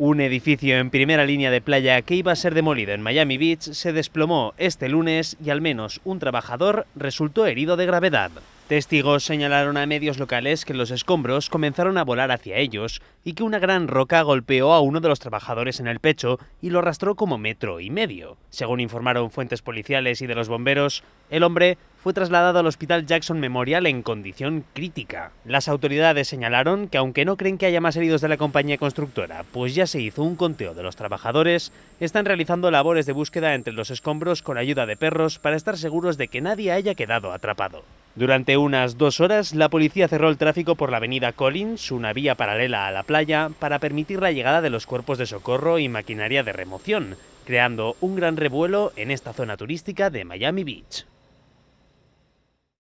Un edificio en primera línea de playa que iba a ser demolido en Miami Beach se desplomó este lunes y al menos un trabajador resultó herido de gravedad. Testigos señalaron a medios locales que los escombros comenzaron a volar hacia ellos y que una gran roca golpeó a uno de los trabajadores en el pecho y lo arrastró como metro y medio. Según informaron fuentes policiales y de los bomberos, el hombre fue trasladado al Hospital Jackson Memorial en condición crítica. Las autoridades señalaron que aunque no creen que haya más heridos de la compañía constructora, pues ya se hizo un conteo de los trabajadores, están realizando labores de búsqueda entre los escombros con ayuda de perros para estar seguros de que nadie haya quedado atrapado. Durante unas dos horas, la policía cerró el tráfico por la avenida Collins, una vía paralela a la playa, para permitir la llegada de los cuerpos de socorro y maquinaria de remoción, creando un gran revuelo en esta zona turística de Miami Beach.